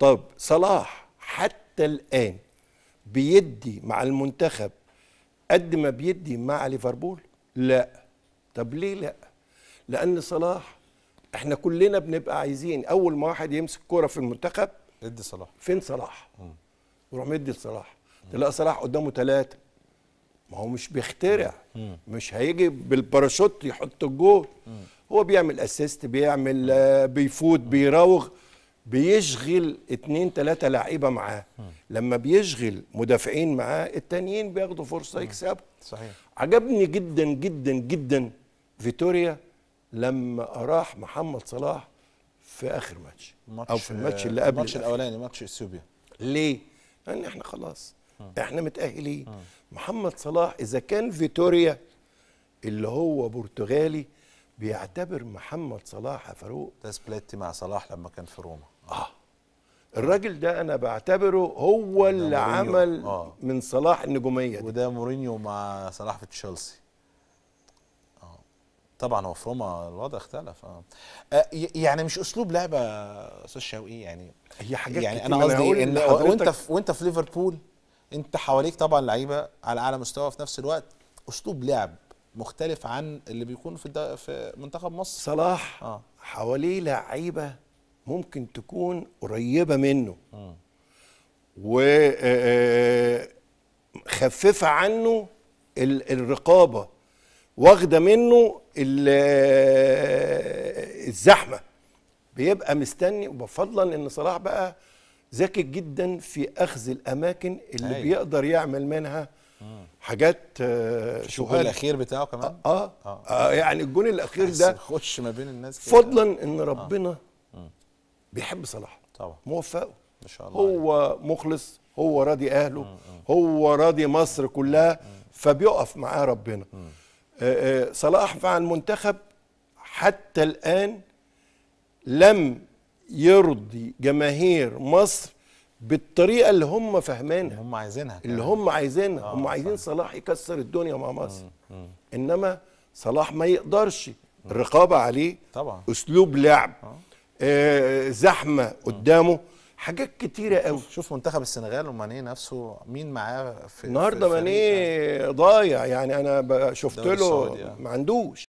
طب صلاح حتى الان بيدي مع المنتخب قد ما بيدي مع ليفربول لا طب ليه لا لان صلاح احنا كلنا بنبقى عايزين اول ما واحد يمسك كرة في المنتخب ادي صلاح فين صلاح يروح مدي لصلاح تلاقي صلاح قدامه ثلاثة ما هو مش بيخترع مم. مش هيجي بالباراشوت يحط الجول هو بيعمل اسيست بيعمل آه، بيفوت بيراوغ بيشغل اتنين تلاتة لعيبة معاه لما بيشغل مدافعين معاه التانيين بياخدوا فرصة يكسبوا صحيح عجبني جدا جدا جدا فيتوريا لما أراح محمد صلاح في آخر ماتش أو في الماتش اللي آه، قبل الماتش الأولاني ماتش اثيوبيا ليه؟ لأن احنا خلاص احنا متأهلين محمد صلاح إذا كان فيتوريا اللي هو برتغالي بيعتبر محمد صلاح فاروق ده مع صلاح لما كان في روما اه الراجل ده انا بعتبره هو اللي عمل آه. من صلاح النجوميه دي. وده مورينيو مع صلاح في تشيلسي آه. طبعا هو فروما الوضع اختلف اه, آه، يعني مش اسلوب لعبه استاذ شوقي يعني هي حاجات يعني انا قصدي ان وانت في وانت في ليفربول انت حواليك طبعا لعيبه على اعلى مستوى في نفس الوقت اسلوب لعب مختلف عن اللي بيكون في في منتخب مصر صلاح آه. حواليه لعيبه ممكن تكون قريبه منه آه. وخففه آه، آه، عنه الرقابه واخده منه آه، الزحمه بيبقى مستني وبفضلا ان صلاح بقى ذكي جدا في اخذ الاماكن اللي أيوة. بيقدر يعمل منها مم. حاجات آه الاخير بتاعه كمان آه, آه, آه, آه يعني الجون الاخير ده خش ما بين الناس فضلا ان ربنا آه. بيحب صلاح طبعا موفقه ما شاء الله هو يعني. مخلص هو راضي اهله مم. هو راضي مصر كلها مم. فبيقف معاه ربنا مم. آآ آه، آآ آه، صلاح مع المنتخب حتى الان لم يرضي جماهير مصر بالطريقه اللي هم فاهمينها هم عايزينها اللي هم عايزينها هم آه، عايزين صح. صلاح يكسر الدنيا مع مصر مم. مم. انما صلاح ما يقدرش الرقابه عليه طبعا اسلوب لعب آه. آه، زحمه قدامه حاجات كتيرة قوي شوف, شوف منتخب السنغال وماني نفسه مين معاه في النهارده ماني آه. ضايع يعني انا شفت له آه. ما عندوش